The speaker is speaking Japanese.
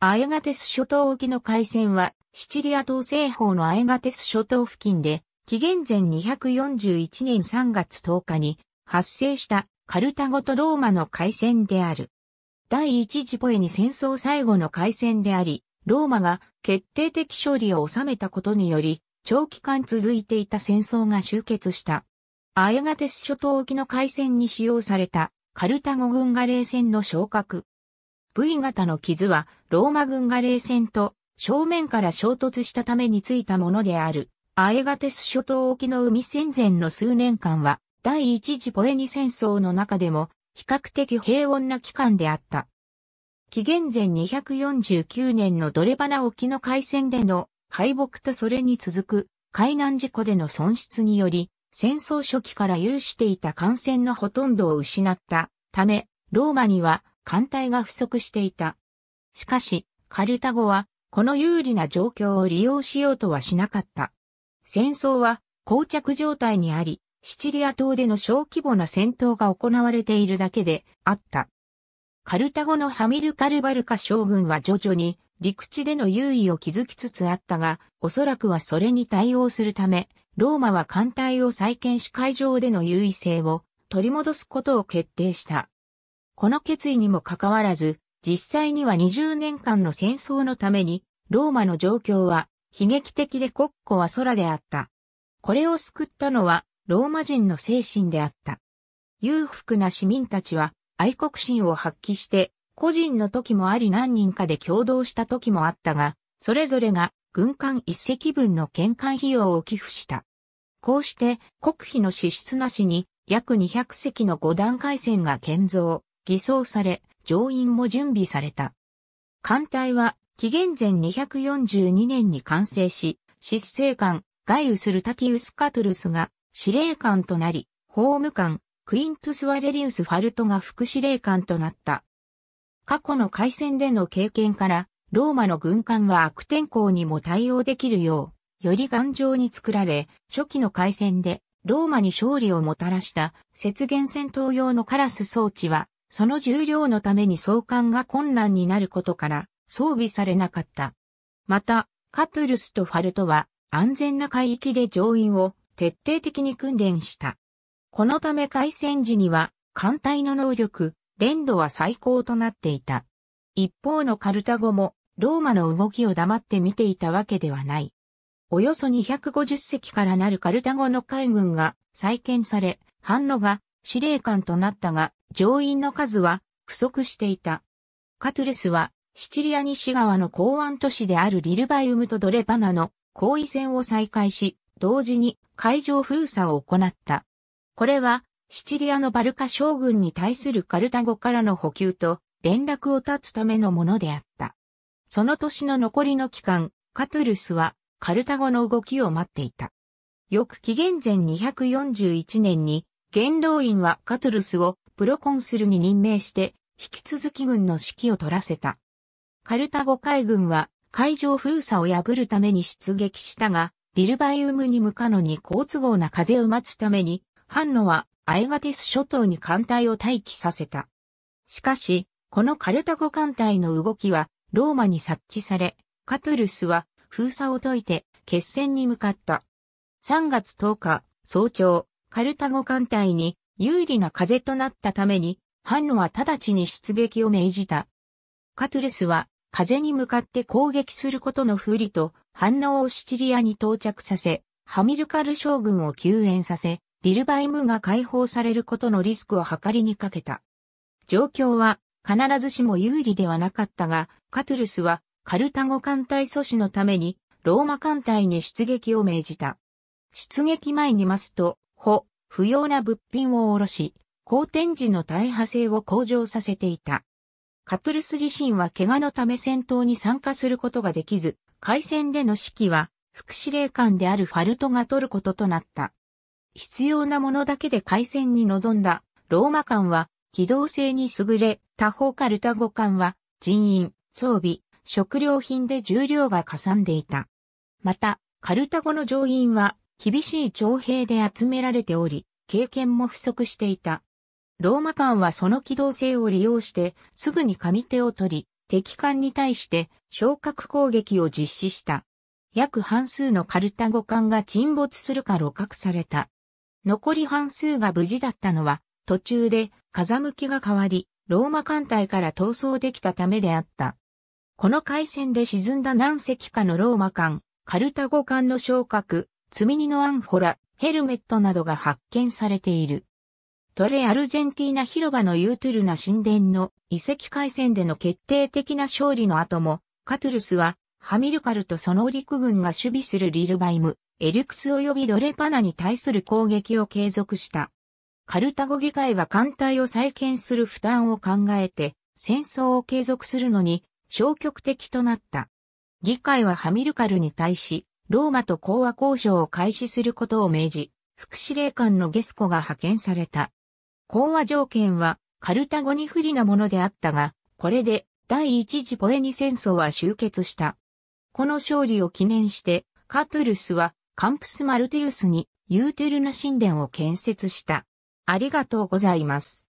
アエガテス諸島沖の海戦は、シチリア島西方のアエガテス諸島付近で、紀元前241年3月10日に発生したカルタゴとローマの海戦である。第一次ポエに戦争最後の海戦であり、ローマが決定的勝利を収めたことにより、長期間続いていた戦争が終結した。アエガテス諸島沖の海戦に使用されたカルタゴ軍が冷戦の昇格。V 型の傷はローマ軍が冷戦と正面から衝突したためについたものである。アエガテス諸島沖の海戦前の数年間は第一次ポエニ戦争の中でも比較的平穏な期間であった。紀元前249年のドレバナ沖の海戦での敗北とそれに続く海難事故での損失により戦争初期から有していた艦船のほとんどを失ったため、ローマには艦隊が不足していた。しかし、カルタゴは、この有利な状況を利用しようとはしなかった。戦争は、膠着状態にあり、シチリア島での小規模な戦闘が行われているだけであった。カルタゴのハミルカルバルカ将軍は徐々に陸地での優位を築きつつあったが、おそらくはそれに対応するため、ローマは艦隊を再建し海上での優位性を取り戻すことを決定した。この決意にもかかわらず、実際には20年間の戦争のために、ローマの状況は悲劇的で国庫は空であった。これを救ったのは、ローマ人の精神であった。裕福な市民たちは、愛国心を発揮して、個人の時もあり何人かで共同した時もあったが、それぞれが軍艦一隻分の献艦費用を寄付した。こうして国費の支出なしに約200隻の五段回線が建造、偽装され、乗員も準備された。艦隊は紀元前242年に完成し、執政官、ガイウス・ルタキウス・カトゥルスが司令官となり、法務官、クイントス・ワレリウス・ファルトが副司令官となった。過去の海戦での経験から、ローマの軍艦は悪天候にも対応できるよう、より頑丈に作られ、初期の海戦でローマに勝利をもたらした雪原戦闘用のカラス装置は、その重量のために送還が困難になることから装備されなかった。また、カトゥルスとファルトは安全な海域で乗員を徹底的に訓練した。このため海戦時には艦隊の能力、連度は最高となっていた。一方のカルタゴもローマの動きを黙って見ていたわけではない。およそ250隻からなるカルタゴの海軍が再建され、反応が司令官となったが、乗員の数は不足していた。カトゥレスは、シチリア西側の港湾都市であるリルバイウムとドレバナの行為戦を再開し、同時に海上封鎖を行った。これは、シチリアのバルカ将軍に対するカルタゴからの補給と連絡を断つためのものであった。その年の残りの期間、カトゥルスはカルタゴの動きを待っていた。翌紀元前241年に元老院はカトゥルスをプロコンスルに任命して、引き続き軍の指揮を取らせた。カルタゴ海軍は海上封鎖を破るために出撃したが、ビルバイウムに向かのに好都合な風を待つために、ハンノはアエガテス諸島に艦隊を待機させた。しかし、このカルタゴ艦隊の動きはローマに察知され、カトゥルスは封鎖を解いて決戦に向かった。3月10日、早朝、カルタゴ艦隊に有利な風となったために、ハンノは直ちに出撃を命じた。カトゥルスは風に向かって攻撃することの不利と反応をシチリアに到着させ、ハミルカル将軍を救援させ、リルバイムが解放されることのリスクを図りにかけた。状況は必ずしも有利ではなかったが、カトゥルスはカルタゴ艦隊阻止のためにローマ艦隊に出撃を命じた。出撃前にマスと、ホ、不要な物品を下ろし、好天時の大破性を向上させていた。カプルス自身は怪我のため戦闘に参加することができず、海戦での指揮は副司令官であるファルトが取ることとなった。必要なものだけで海戦に臨んだローマ艦は機動性に優れ、他方カルタゴ艦は人員、装備、食料品で重量がかさんでいた。また、カルタゴの乗員は厳しい徴兵で集められており、経験も不足していた。ローマ艦はその機動性を利用して、すぐに上手を取り、敵艦に対して昇格攻撃を実施した。約半数のカルタゴ艦が沈没するか露獲された。残り半数が無事だったのは、途中で風向きが変わり、ローマ艦隊から逃走できたためであった。この海戦で沈んだ何隻かのローマ艦、カルタゴ艦の昇格、積み荷のアンフォラ、ヘルメットなどが発見されている。トレアルジェンティーナ広場のユートゥルナ神殿の遺跡海戦での決定的な勝利の後も、カトゥルスはハミルカルとその陸軍が守備するリルバイム、エリクス及びドレパナに対する攻撃を継続した。カルタゴ議会は艦隊を再建する負担を考えて、戦争を継続するのに消極的となった。議会はハミルカルに対し、ローマと講和交渉を開始することを命じ、副司令官のゲスコが派遣された。講和条件は、カルタゴに不利なものであったが、これで第一次ポエニ戦争は終結した。この勝利を記念して、カトゥルスはカンプス・マルティウスにユーテルナ神殿を建設した。ありがとうございます。